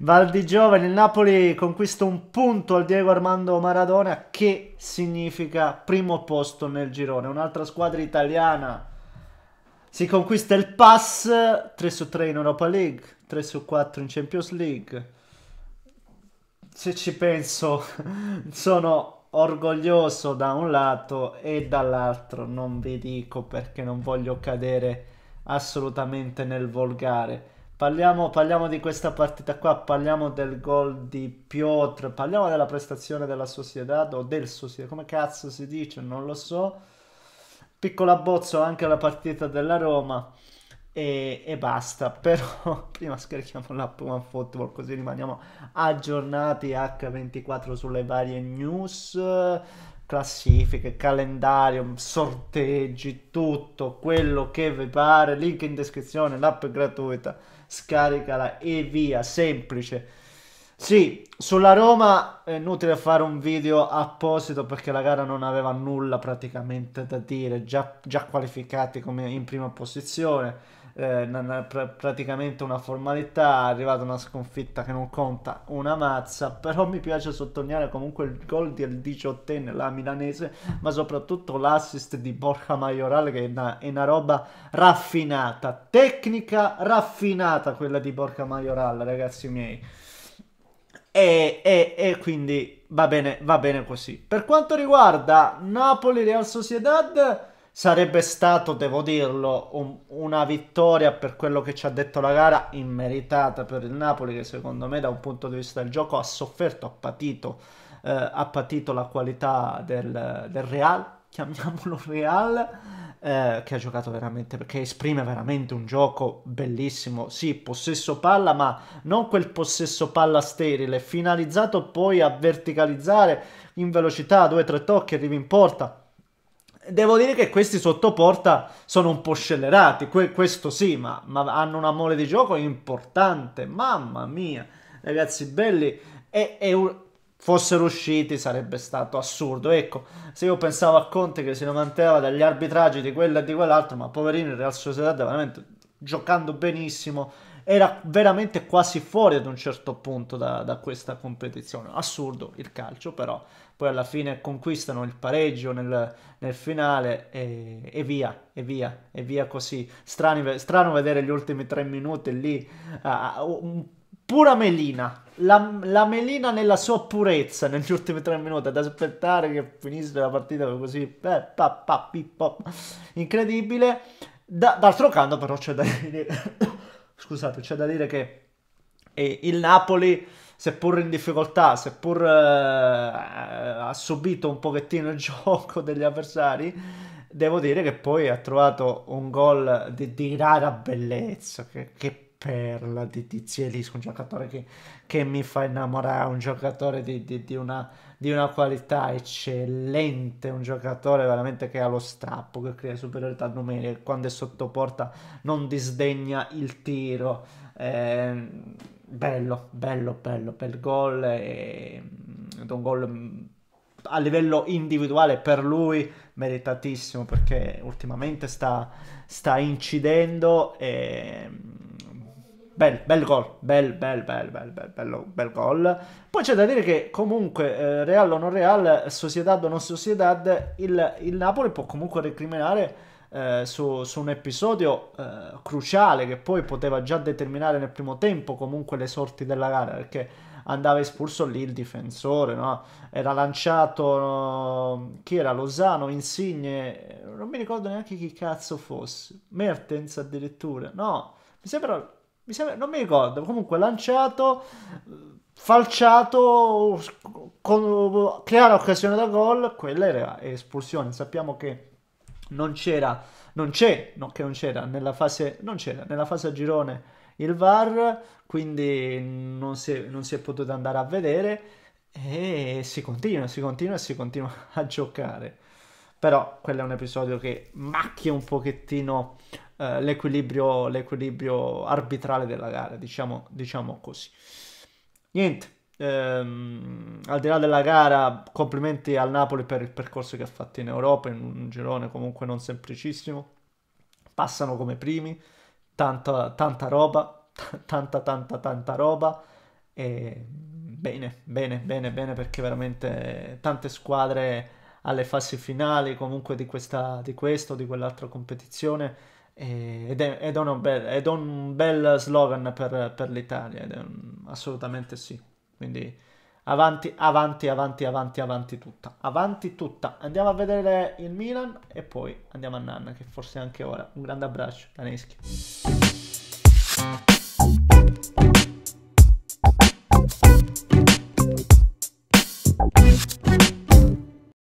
Val di Giovane, il Napoli conquista un punto al Diego Armando Maradona che significa primo posto nel girone. Un'altra squadra italiana si conquista il pass 3 su 3 in Europa League, 3 su 4 in Champions League. Se ci penso, sono orgoglioso da un lato e dall'altro non vi dico perché non voglio cadere assolutamente nel volgare Parliamo, parliamo, di questa partita qua, parliamo del gol di Piotr, parliamo della prestazione della Sociedad o del Sociedad, come cazzo si dice, non lo so. Piccolo abbozzo anche la partita della Roma e, e basta, però prima scarichiamo l'app One Football così rimaniamo aggiornati H24 sulle varie news classifiche, calendario, sorteggi, tutto quello che vi pare, link in descrizione, l'app è gratuita, scaricala e via, semplice. Sì, sulla Roma è inutile fare un video apposito perché la gara non aveva nulla praticamente da dire, già, già qualificati come in prima posizione eh, pr- praticamente una formalità, è arrivata una sconfitta che non conta una mazza, però mi piace sottolineare comunque il gol del diciottenne, la milanese, ma soprattutto l'assist di Borja Maioral che è una, è una roba raffinata, tecnica raffinata quella di Borja Maioral, ragazzi miei. E, e, e, quindi va bene, va bene così. Per quanto riguarda Napoli-Real Sociedad, sarebbe stato, devo dirlo, un, una vittoria per quello che ci ha detto la gara, immeritata per il Napoli che secondo me da un punto di vista del gioco ha sofferto, ha patito, eh, ha patito la qualità del, del Real, chiamiamolo Real, eh, che ha giocato veramente, perché esprime veramente un gioco bellissimo, sì, possesso palla, ma non quel possesso palla sterile, finalizzato poi a verticalizzare in velocità, 2-3 tocchi, arrivi in porta Devo dire che questi sottoporta sono un po' scellerati, que- questo sì, ma-, ma hanno una mole di gioco importante, mamma mia, ragazzi belli, e, e un- fossero usciti sarebbe stato assurdo. Ecco, se io pensavo a Conte che si lamentava dagli arbitraggi di quello e di quell'altro, ma poverino il Real Sociedad veramente giocando benissimo, era veramente quasi fuori ad un certo punto da, da questa competizione. Assurdo il calcio, però poi alla fine conquistano il pareggio nel, nel finale e, e, via, e via, e via così. Strani, strano vedere gli ultimi tre minuti lì, uh, pura melina, la, la, melina nella sua purezza negli ultimi tre minuti, ad aspettare che finisse la partita così, eh, pa, pa, pi, pa. incredibile. Da, d'altro canto però c'è da dire, scusate, c'è da dire che eh, il Napoli, seppur in difficoltà, seppur eh, ha subito un pochettino il gioco degli avversari, devo dire che poi ha trovato un gol di, di rara bellezza, che, che perla di, di Zielis, un giocatore che, che, mi fa innamorare, un giocatore di, di, di, una, di una qualità eccellente, un giocatore veramente che ha lo strappo, che crea superiorità numerica, quando è sotto porta non disdegna il tiro. Eh, bello, bello, bello, bel gol, e, un gol mm, a livello individuale per lui meritatissimo perché ultimamente sta, sta incidendo e Bel, bel gol, bel, bel, bel, bel, bel, bello, bel gol. Poi c'è da dire che comunque eh, Real o non Real, Sociedad o non Sociedad, il, il Napoli può comunque recriminare eh, su, su, un episodio eh, cruciale che poi poteva già determinare nel primo tempo comunque le sorti della gara, perché andava espulso lì il difensore, no? era lanciato no? chi era Lozano, Insigne, non mi ricordo neanche chi cazzo fosse, Mertens addirittura, no, mi sembra mi sembra, non mi ricordo, comunque lanciato, falciato, con, creare occasione da gol, quella era espulsione. Sappiamo che non c'era, non c'è, no, che non c'era nella fase, non c'era nella fase a girone il VAR, quindi non si, è, non si è potuto andare a vedere e si continua, si continua, e si continua a giocare. Però quello è un episodio che macchia un pochettino eh, l'equilibrio, l'equilibrio, arbitrale della gara, diciamo, diciamo così. Niente, ehm, al di là della gara, complimenti al Napoli per il percorso che ha fatto in Europa, in un girone comunque non semplicissimo. Passano come primi, tanta, tanta roba, t- tanta, tanta, tanta roba. E bene, bene, bene, bene, perché veramente tante squadre alle fasi finali comunque di questa, di questa di quell'altra competizione ed è, ed, è bella, ed è, un bel slogan per, per l'Italia, un, assolutamente sì. Quindi avanti, avanti, avanti, avanti, avanti tutta. Avanti tutta. Andiamo a vedere il Milan e poi andiamo a Nanna, che forse anche ora. Un grande abbraccio da Neschi.